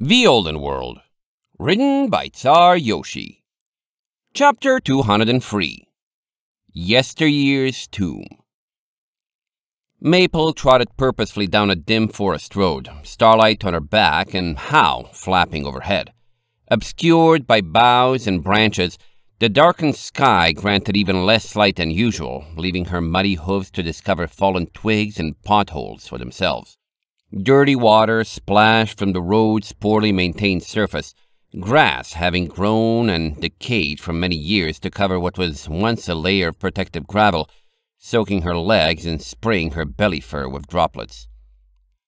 The Olden World, written by Tsar Yoshi. Chapter 203 Yesteryear's Tomb. Maple trotted purposefully down a dim forest road, starlight on her back and How flapping overhead. Obscured by boughs and branches, the darkened sky granted even less light than usual, leaving her muddy hooves to discover fallen twigs and potholes for themselves. Dirty water splashed from the road's poorly maintained surface, grass having grown and decayed for many years to cover what was once a layer of protective gravel, soaking her legs and spraying her belly fur with droplets.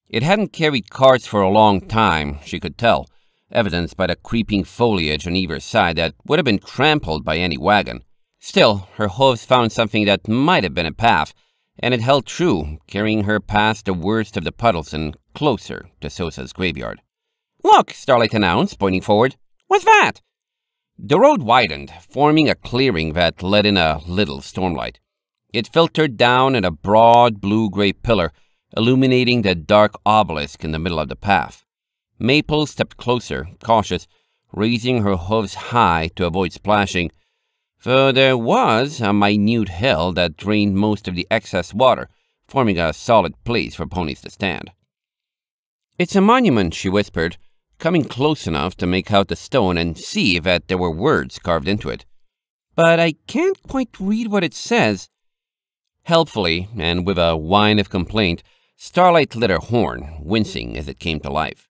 It hadn't carried carts for a long time, she could tell, evidenced by the creeping foliage on either side that would have been trampled by any wagon. Still, her hooves found something that might have been a path, and it held true, carrying her past the worst of the puddles and closer to Sosa's graveyard. Look, Starlight announced, pointing forward. What's that? The road widened, forming a clearing that let in a little stormlight. It filtered down in a broad blue-gray pillar, illuminating the dark obelisk in the middle of the path. Maple stepped closer, cautious, raising her hooves high to avoid splashing, for there was a minute hill that drained most of the excess water, forming a solid place for ponies to stand. It's a monument, she whispered, coming close enough to make out the stone and see that there were words carved into it. But I can't quite read what it says. Helpfully, and with a whine of complaint, Starlight lit her horn, wincing as it came to life.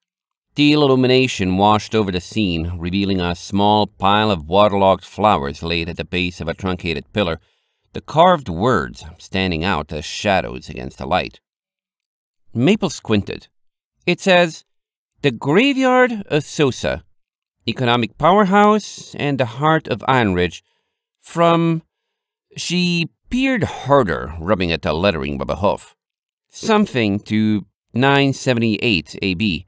Steel illumination washed over the scene, revealing a small pile of waterlogged flowers laid at the base of a truncated pillar, the carved words standing out as shadows against the light. Maple squinted. It says, The Graveyard of Sosa, Economic Powerhouse and the Heart of Ironridge." from... She peered harder, rubbing at the lettering with a hoof. Something to 978 AB.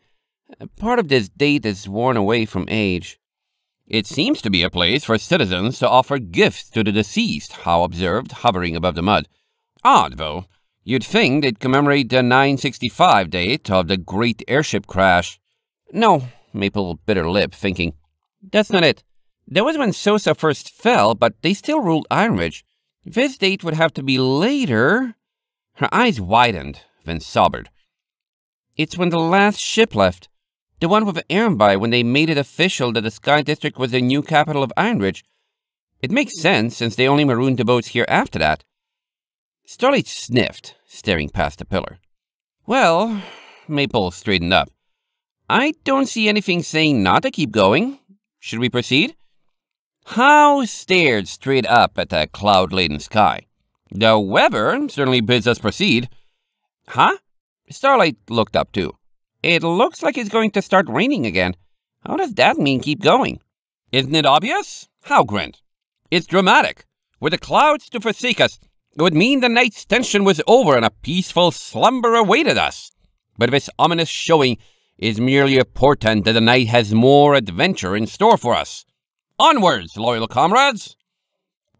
Part of this date is worn away from age. It seems to be a place for citizens to offer gifts to the deceased, Howe observed, hovering above the mud. Odd, though. You'd think they'd commemorate the 965 date of the great airship crash. No, Maple bit her lip, thinking. That's not it. That was when Sosa first fell, but they still ruled Iron Ridge. This date would have to be later. Her eyes widened, then sobered. It's when the last ship left. The one with Irnby when they made it official that the Sky District was the new capital of Ironridge. It makes sense since they only marooned the boats here after that. Starlight sniffed, staring past the pillar. Well, Maple straightened up. I don't see anything saying not to keep going. Should we proceed? How stared straight up at the cloud-laden sky. The weather certainly bids us proceed. Huh? Starlight looked up too. It looks like it's going to start raining again. How does that mean keep going? Isn't it obvious? How, Grant? It's dramatic. Were the clouds to forsake us, it would mean the night's tension was over and a peaceful slumber awaited us. But this ominous showing is merely a portent that the night has more adventure in store for us. Onwards, loyal comrades!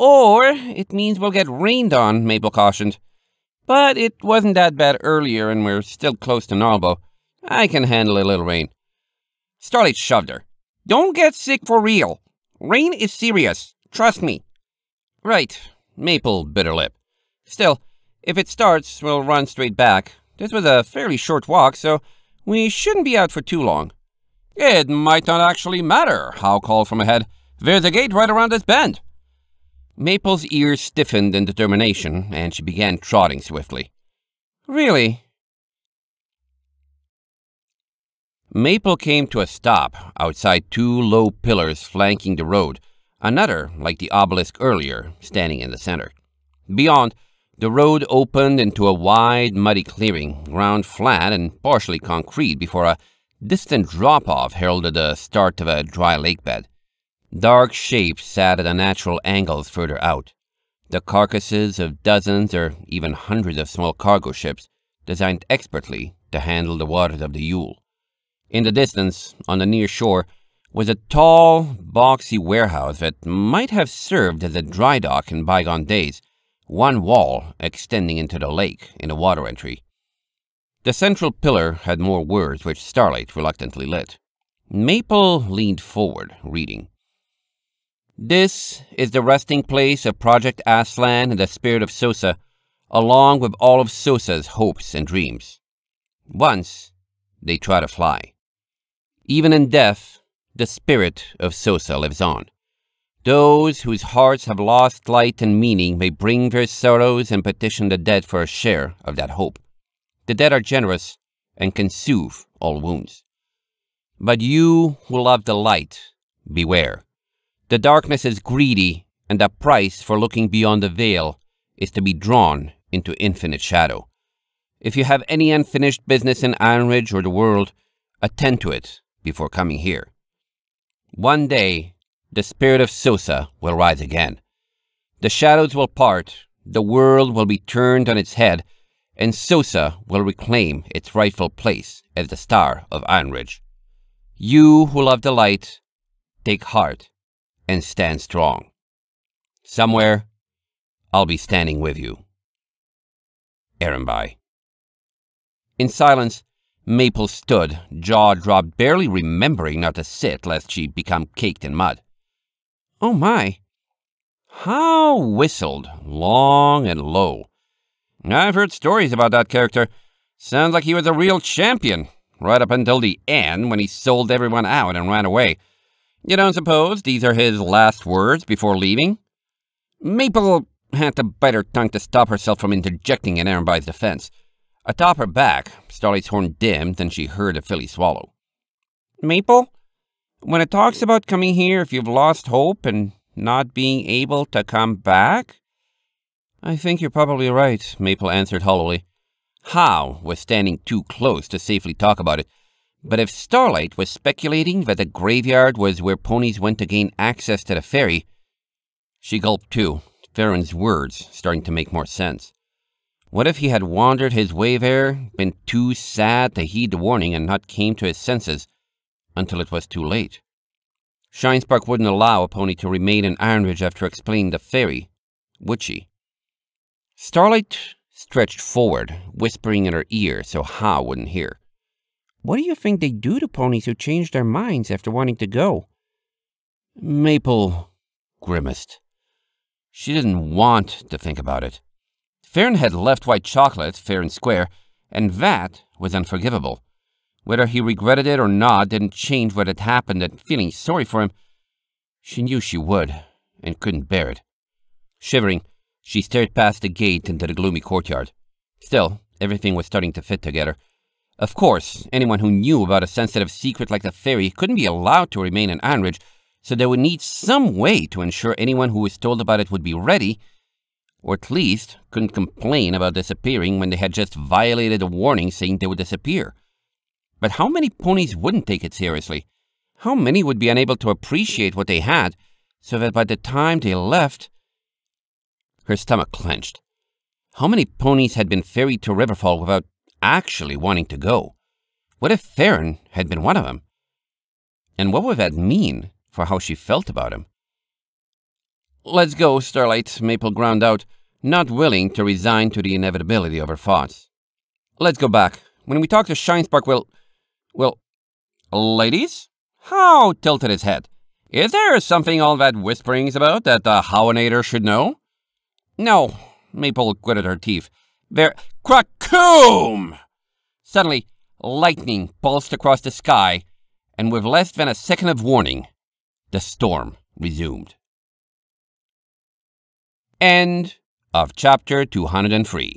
Or it means we'll get rained on, Mabel cautioned. But it wasn't that bad earlier, and we're still close to Narbo. I can handle a little rain. Starlight shoved her. Don't get sick for real. Rain is serious. Trust me. Right. Maple bitter lip. Still, if it starts, we'll run straight back. This was a fairly short walk, so we shouldn't be out for too long. It might not actually matter, How called from ahead. There's a gate right around this bend. Maple's ears stiffened in determination, and she began trotting swiftly. Really? Maple came to a stop outside two low pillars flanking the road, another, like the obelisk earlier, standing in the center. Beyond, the road opened into a wide, muddy clearing, ground flat and partially concrete before a distant drop-off heralded the start of a dry lake bed. Dark shapes sat at unnatural angles further out, the carcasses of dozens or even hundreds of small cargo ships designed expertly to handle the waters of the Yule. In the distance, on the near shore, was a tall, boxy warehouse that might have served as a dry dock in bygone days, one wall extending into the lake in a water entry. The central pillar had more words which Starlight reluctantly lit. Maple leaned forward, reading. This is the resting place of Project Aslan and the spirit of Sosa, along with all of Sosa's hopes and dreams. Once, they try to fly. Even in death, the spirit of Sosa lives on. Those whose hearts have lost light and meaning may bring their sorrows and petition the dead for a share of that hope. The dead are generous and can soothe all wounds. But you who love the light, beware. The darkness is greedy, and the price for looking beyond the veil is to be drawn into infinite shadow. If you have any unfinished business in Iron Ridge or the world, attend to it before coming here. One day, the spirit of Susa will rise again. The shadows will part, the world will be turned on its head, and Susa will reclaim its rightful place as the star of Ironridge. You who love the light, take heart and stand strong. Somewhere, I'll be standing with you. Arambai. In silence, Maple stood, jaw dropped, barely remembering not to sit lest she become caked in mud. Oh my! How whistled, long and low. I've heard stories about that character. Sounds like he was a real champion, right up until the end when he sold everyone out and ran away. You don't suppose these are his last words before leaving? Maple had to bite her tongue to stop herself from interjecting in Arambi's defense. Atop her back, Starlight's horn dimmed and she heard a filly swallow. Maple, when it talks about coming here if you've lost hope and not being able to come back? I think you're probably right, Maple answered hollowly. How was standing too close to safely talk about it. But if Starlight was speculating that the graveyard was where ponies went to gain access to the ferry, she gulped too, Farron's words starting to make more sense. What if he had wandered his way there, been too sad to heed the warning, and not came to his senses until it was too late? Shinespark wouldn't allow a pony to remain in Ironridge after explaining the fairy, would she? Starlight stretched forward, whispering in her ear so Ha wouldn't hear. What do you think they do to ponies who change their minds after wanting to go? Maple grimaced. She didn't want to think about it. Fern had left white chocolate, fair and square, and that was unforgivable. Whether he regretted it or not didn't change what had happened, and feeling sorry for him, she knew she would, and couldn't bear it. Shivering, she stared past the gate into the gloomy courtyard. Still, everything was starting to fit together. Of course, anyone who knew about a sensitive secret like the fairy couldn't be allowed to remain in Anridge, so they would need some way to ensure anyone who was told about it would be ready or at least couldn't complain about disappearing when they had just violated a warning saying they would disappear. But how many ponies wouldn't take it seriously? How many would be unable to appreciate what they had so that by the time they left, her stomach clenched. How many ponies had been ferried to Riverfall without actually wanting to go? What if Theron had been one of them? And what would that mean for how she felt about him? Let's go, Starlight, Maple ground out, not willing to resign to the inevitability of her thoughts. Let's go back. When we talk to Shinespark, well, well, ladies? How tilted his head. Is there something all that whisperings about that the Howinator should know? No, Maple gritted her teeth. There, cracoom! Suddenly, lightning pulsed across the sky, and with less than a second of warning, the storm resumed. End of chapter 203.